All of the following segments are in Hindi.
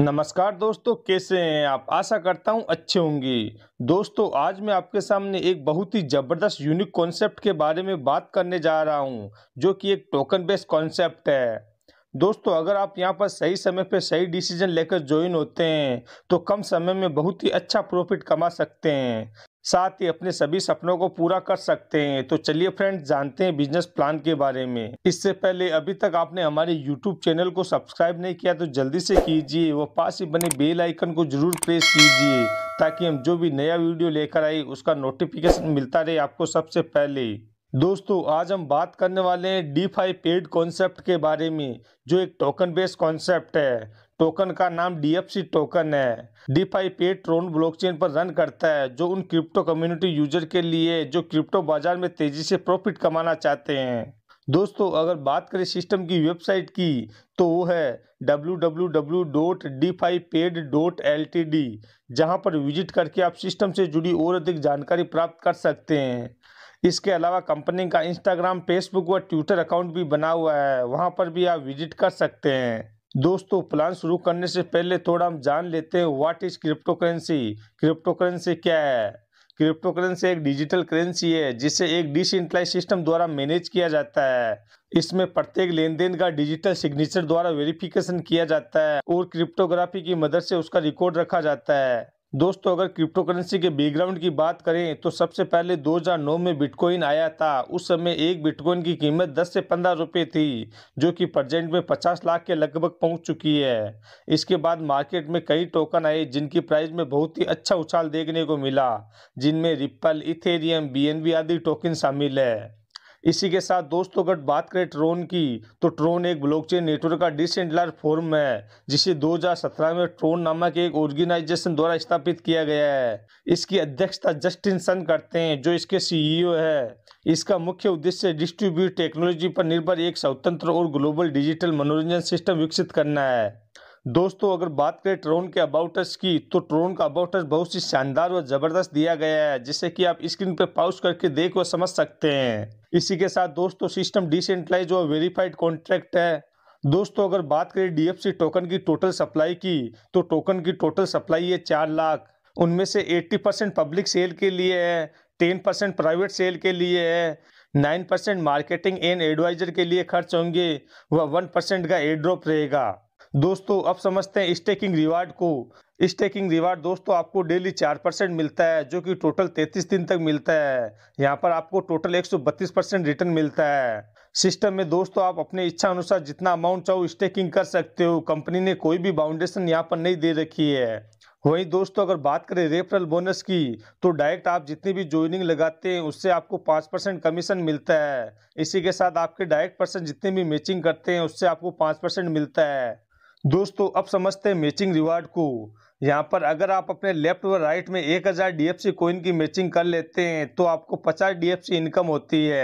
नमस्कार दोस्तों कैसे हैं आप आशा करता हूं अच्छे होंगे दोस्तों आज मैं आपके सामने एक बहुत ही ज़बरदस्त यूनिक कॉन्सेप्ट के बारे में बात करने जा रहा हूं जो कि एक टोकन बेस्ड कॉन्सेप्ट है दोस्तों अगर आप यहाँ पर सही समय पर सही डिसीजन लेकर ज्वाइन होते हैं तो कम समय में बहुत ही अच्छा प्रॉफिट कमा सकते हैं साथ ही अपने सभी सपनों को पूरा कर सकते हैं तो चलिए फ्रेंड जानते हैं बिजनेस प्लान के बारे में इससे पहले अभी तक आपने हमारे यूट्यूब चैनल को सब्सक्राइब नहीं किया तो जल्दी से कीजिए व पास ही बने बेल आइकन को जरूर प्रेस कीजिए ताकि हम जो भी नया वीडियो लेकर आए उसका नोटिफिकेशन मिलता रहे आपको सबसे पहले दोस्तों आज हम बात करने वाले हैं डी फाइव पेड कॉन्सेप्ट के बारे में जो एक टोकन बेस्ड कॉन्सेप्ट है टोकन का नाम डीएफसी टोकन है डीफाई ट्रोन ब्लॉकचेन पर रन करता है जो उन क्रिप्टो कम्युनिटी यूजर के लिए जो क्रिप्टो बाजार में तेजी से प्रॉफिट कमाना चाहते हैं दोस्तों अगर बात करें सिस्टम की वेबसाइट की तो वो है www.dfipaid.ltd जहां पर विजिट करके आप सिस्टम से जुड़ी और अधिक जानकारी प्राप्त कर सकते हैं इसके अलावा कंपनी का इंस्टाग्राम फेसबुक व ट्विटर अकाउंट भी बना हुआ है वहां पर भी आप विजिट कर सकते हैं दोस्तों प्लान शुरू करने से पहले थोड़ा हम जान लेते हैं what is cryptocurrency cryptocurrency क्या है क्रिप्टो करेंसी एक डिजिटल करेंसी है जिसे एक डिसेंट्रलाइज सिस्टम द्वारा मैनेज किया जाता है इसमें प्रत्येक लेन देन का डिजिटल सिग्नेचर द्वारा वेरिफिकेशन किया जाता है और क्रिप्टोग्राफी की मदद से उसका रिकॉर्ड रखा जाता है दोस्तों अगर क्रिप्टो करेंसी के बैकग्राउंड की बात करें तो सबसे पहले 2009 में बिटकॉइन आया था उस समय एक बिटकॉइन की कीमत 10 से 15 रुपए थी जो कि प्रजेंट में 50 लाख के लगभग पहुंच चुकी है इसके बाद मार्केट में कई टोकन आए जिनकी प्राइस में बहुत ही अच्छा उछाल देखने को मिला जिनमें रिप्पल इथेरियम बी आदि टोकन शामिल है इसी के साथ दोस्तों अगर बात करें ट्रोन की तो ट्रोन एक ब्लॉकचेन नेटवर्क का डिसेंट्रलाइज फॉर्म है जिसे 2017 में ट्रोन नामक एक ऑर्गेनाइजेशन द्वारा स्थापित किया गया है इसकी अध्यक्षता जस्टिन सन करते हैं जो इसके सीईओ e है इसका मुख्य उद्देश्य डिस्ट्रीब्यूट टेक्नोलॉजी पर निर्भर एक स्वतंत्र और ग्लोबल डिजिटल मनोरंजन सिस्टम विकसित करना है दोस्तों अगर बात करें ट्रोन के टच की तो ट्रोन का टच बहुत ही शानदार और ज़बरदस्त दिया गया है जिससे कि आप स्क्रीन पर पाउस करके देख और समझ सकते हैं इसी के साथ दोस्तों सिस्टम डिसेंट्रलाइज और वेरीफाइड कॉन्ट्रैक्ट है दोस्तों अगर बात करें डीएफसी टोकन की टोटल सप्लाई की तो टोकन की टोटल सप्लाई है चार लाख उनमें से एट्टी परसेंट पब्लिक सेल के लिए है टेन परसेंट प्राइवेट सेल के लिए है 9 परसेंट मार्केटिंग एंड एडवाइजर के लिए खर्च होंगे वह 1 परसेंट का एड्रॉप रहेगा दोस्तों अब समझते हैं स्टेकिंग रिवार्ड को स्टेकिंग रिवार्ड दोस्तों आपको डेली चार परसेंट मिलता है जो कि टोटल तैंतीस दिन तक मिलता है यहाँ पर आपको टोटल एक सौ बत्तीस परसेंट रिटर्न मिलता है सिस्टम में दोस्तों आप अपने इच्छा अनुसार जितना अमाउंट चाहो स्टेकिंग कर सकते हो कंपनी ने कोई भी बाउंडेशन यहाँ पर नहीं दे रखी है वहीं दोस्तों अगर बात करें रेफरल बोनस की तो डायरेक्ट आप जितनी भी ज्वाइनिंग लगाते हैं उससे आपको पाँच परसेंट कमीशन मिलता है इसी के साथ आपके डायरेक्ट पर्सन जितने भी मैचिंग करते हैं उससे आपको पाँच परसेंट मिलता है दोस्तों अब समझते हैं मैचिंग रिवार्ड को यहाँ पर अगर आप अपने लेफ्ट व राइट में एक हज़ार डी कोइन की मैचिंग कर लेते हैं तो आपको पचास डी इनकम होती है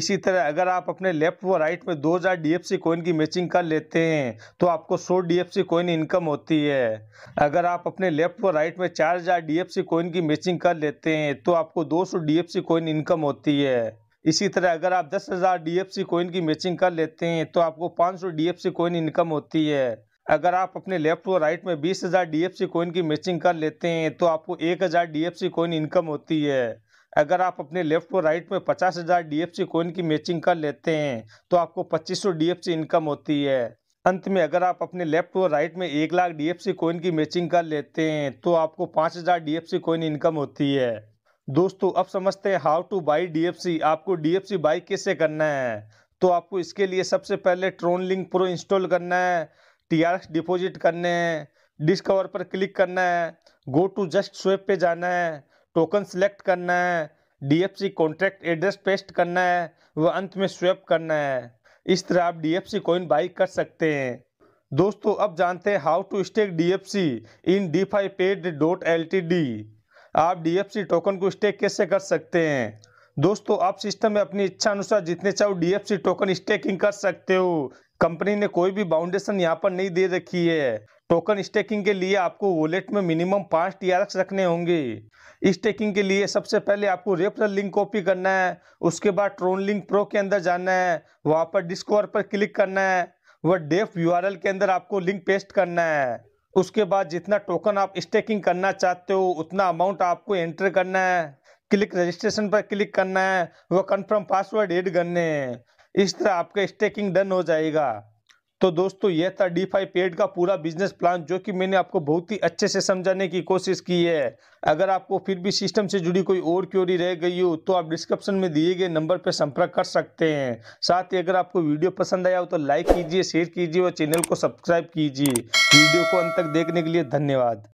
इसी तरह अगर आप अपने लेफ्ट व राइट में दो हज़ार डी कोइन की मैचिंग कर लेते हैं तो आपको सौ डी कोइन इनकम होती है अगर आप अपने लेफ्ट व राइट में चार हज़ार डी कोइन की मैचिंग कर लेते हैं तो आपको दो सौ डी कोइन इनकम होती है इसी तरह अगर आप दस हज़ार डी कोइन की मैचिंग कर लेते हैं तो आपको पाँच सौ डी कोइन इनकम होती है अगर आप अपने लेफ्ट और राइट में बीस हज़ार डी कॉइन की मैचिंग कर लेते हैं तो आपको एक हज़ार डी कॉइन इनकम होती है अगर आप अपने लेफ्ट और राइट में पचास हज़ार डी कॉइन की मैचिंग कर लेते हैं तो आपको पच्चीस सौ डी इनकम होती है अंत में अगर आप अपने लेफ्ट और राइट में एक लाख डी कॉइन की मैचिंग कर लेते हैं तो आपको पाँच हज़ार डी कॉइन इनकम होती है दोस्तों अब समझते हैं हाउ टू बाई डी आपको डी बाई कैसे करना है तो आपको इसके लिए सबसे पहले ट्रोन लिंक प्रो इंस्टॉल करना है टीआरएक्स डिपॉजिट करने हैं डिस्कवर पर क्लिक करना है गो टू जस्ट स्वेप पे जाना है टोकन सेलेक्ट करना है डीएफसी कॉन्ट्रैक्ट एड्रेस पेस्ट करना है व अंत में स्वेप करना है इस तरह आप डीएफसी कॉइन बाई कर सकते हैं दोस्तों अब जानते हैं how to stake DFC in defi pad dot L T D आप डीएफसी टोकन को स्टेक कैसे कर सकते हैं दोस्तों आप सिस्टम में अपनी इच्छा अनुसार जितने चाहो डीएफसी टोकन स्टेकिंग कर सकते हो कंपनी ने कोई भी बाउंडेशन यहाँ पर नहीं दे रखी है टोकन स्टेकिंग के लिए आपको वॉलेट में मिनिमम पाँच टी रखने होंगे स्टेकिंग के लिए सबसे पहले आपको रेफरल लिंक कॉपी करना है उसके बाद ट्रोन लिंक प्रो के अंदर जाना है वहाँ पर डिस्कवर पर क्लिक करना है वह डेफ यू के अंदर आपको लिंक पेस्ट करना है उसके बाद जितना टोकन आप स्टेकिंग करना चाहते हो उतना अमाउंट आपको एंटर करना है क्लिक रजिस्ट्रेशन पर क्लिक करना है वह कन्फर्म पासवर्ड एड करने हैं इस तरह आपका स्टेकिंग डन हो जाएगा तो दोस्तों यह था डी फाइव पेड का पूरा बिजनेस प्लान जो कि मैंने आपको बहुत ही अच्छे से समझाने की कोशिश की है अगर आपको फिर भी सिस्टम से जुड़ी कोई और क्योरी रह गई हो तो आप डिस्क्रिप्शन में दिए गए नंबर पर संपर्क कर सकते हैं साथ ही अगर आपको वीडियो पसंद आया हो तो लाइक कीजिए शेयर कीजिए और चैनल को सब्सक्राइब कीजिए वीडियो को अंत तक देखने के लिए धन्यवाद